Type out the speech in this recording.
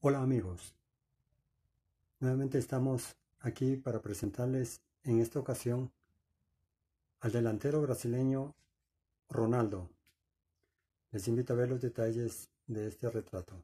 Hola amigos, nuevamente estamos aquí para presentarles en esta ocasión al delantero brasileño Ronaldo. Les invito a ver los detalles de este retrato.